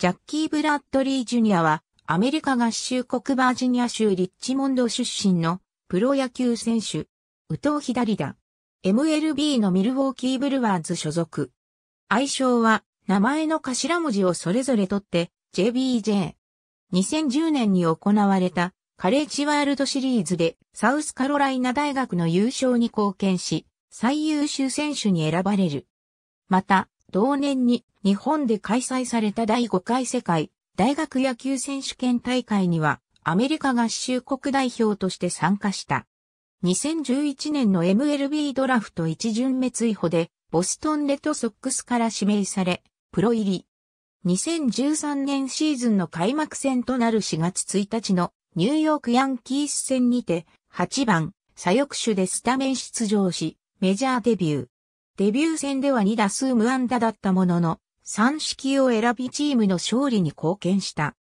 ジャッキー・ブラッドリー・ジュニアは、アメリカ合衆国バージニア州リッチモンド出身のプロ野球選手、右投左打。MLB のミルウォーキー・ブルワーズ所属。愛称は、名前の頭文字をそれぞれ取って、JBJ。2010年に行われたカレッジワールドシリーズでサウスカロライナ大学の優勝に貢献し、最優秀選手に選ばれる。また、同年に日本で開催された第5回世界大学野球選手権大会にはアメリカ合衆国代表として参加した。2011年の MLB ドラフト一巡目追放でボストンレッドソックスから指名され、プロ入り。2013年シーズンの開幕戦となる4月1日のニューヨークヤンキース戦にて8番左翼手でスタメン出場し、メジャーデビュー。デビュー戦では2打数無安打だったものの、三式を選びチームの勝利に貢献した。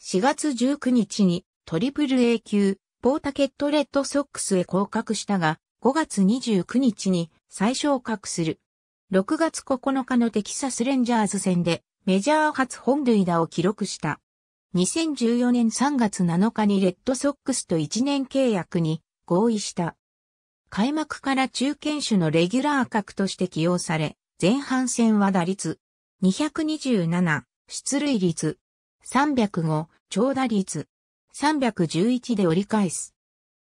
4月19日にトリプル A 級、ポータケットレッドソックスへ降格したが、5月29日に最昇格する。6月9日のテキサスレンジャーズ戦でメジャー初本塁打を記録した。2014年3月7日にレッドソックスと1年契約に合意した。開幕から中堅手のレギュラー格として起用され、前半戦は打率227、出塁率305、長打率311で折り返す。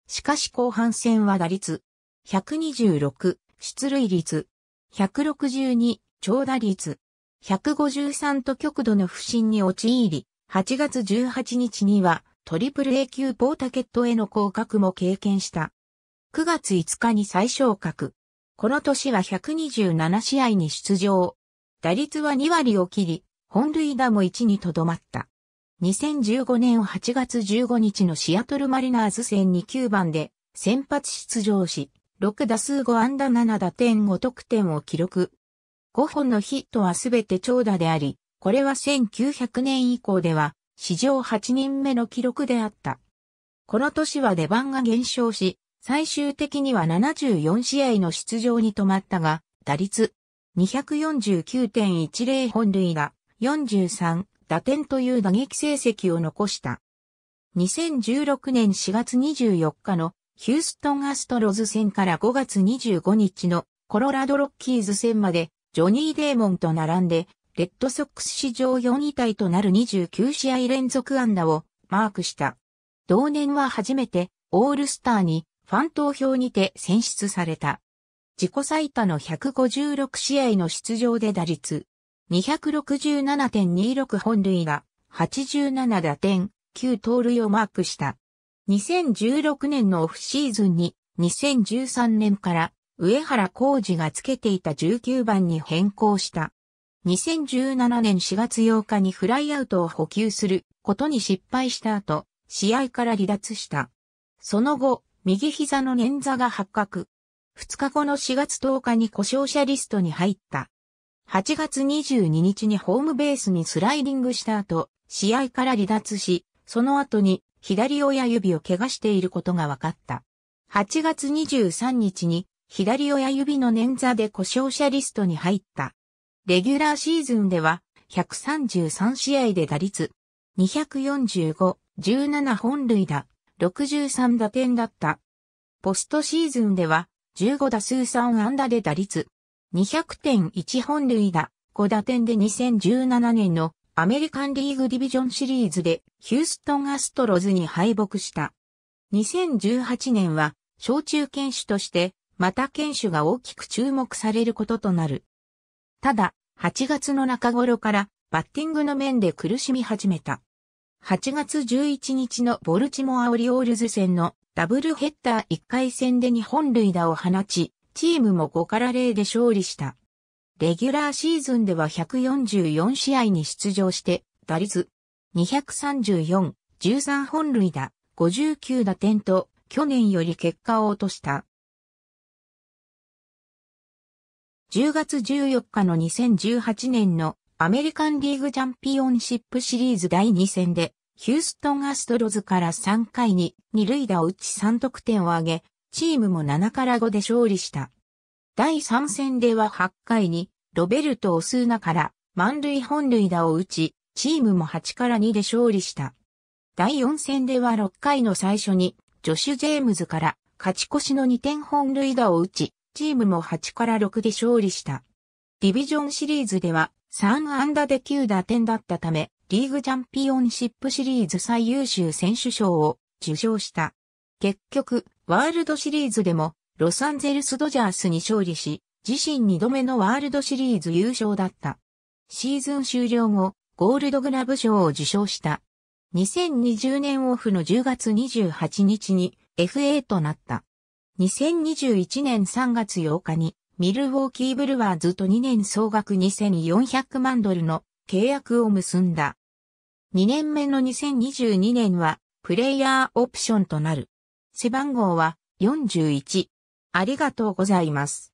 しかし後半戦は打率126、出塁率162、長打率153と極度の不振に陥り、8月18日にはトリプル A 級ポータケットへの降格も経験した。9月5日に最昇格。この年は127試合に出場。打率は2割を切り、本塁打も1にとどまった。2015年8月15日のシアトルマリナーズ戦に9番で先発出場し、6打数5安打7打点5得点を記録。5本のヒットはすべて長打であり、これは1900年以降では史上8人目の記録であった。この年は出番が減少し、最終的には74試合の出場に止まったが、打率249.10本塁打43打点という打撃成績を残した。2016年4月24日のヒューストンアストロズ戦から5月25日のコロラドロッキーズ戦までジョニー・デーモンと並んでレッドソックス史上4位体となる29試合連続安打をマークした。同年は初めてオールスターにファン投票にて選出された。自己最多の156試合の出場で打率267.26本塁打、87打点、9盗塁をマークした。2016年のオフシーズンに2013年から上原浩二がつけていた19番に変更した。2017年4月8日にフライアウトを補給することに失敗した後、試合から離脱した。その後、右膝の捻挫が発覚。2日後の4月10日に故障者リストに入った。8月22日にホームベースにスライディングした後、試合から離脱し、その後に左親指を怪我していることが分かった。8月23日に左親指の捻挫で故障者リストに入った。レギュラーシーズンでは133試合で打率245、17本塁打、63打点だった。ポストシーズンでは、15打数3安打で打率、200.1本塁打、5打点で2017年のアメリカンリーグディビジョンシリーズでヒューストンアストロズに敗北した。2018年は、小中堅種として、また堅種が大きく注目されることとなる。ただ、8月の中頃から、バッティングの面で苦しみ始めた。8月11日のボルチモア・オリオールズ戦のダブルヘッダー1回戦で2本塁打を放ち、チームも5から0で勝利した。レギュラーシーズンでは144試合に出場して、打率234、13本塁打、59打点と、去年より結果を落とした。10月14日の2018年のアメリカンリーグチャンピオンシップシリーズ第2戦で、ヒューストンアストロズから3回に2塁打を打ち3得点を挙げ、チームも7から5で勝利した。第3戦では8回にロベルト・オスーナから満塁本塁打を打ち、チームも8から2で勝利した。第4戦では6回の最初にジョシュ・ジェームズから勝ち越しの2点本塁打を打ち、チームも8から6で勝利した。ディビジョンシリーズでは3安打で9打点だったため、リーグチャンピオンシップシリーズ最優秀選手賞を受賞した。結局、ワールドシリーズでも、ロサンゼルスドジャースに勝利し、自身2度目のワールドシリーズ優勝だった。シーズン終了後、ゴールドグラブ賞を受賞した。2020年オフの10月28日に FA となった。2021年3月8日にミルウォーキーブルワーズと2年総額2400万ドルの契約を結んだ。2年目の2022年はプレイヤーオプションとなる。背番号は41。ありがとうございます。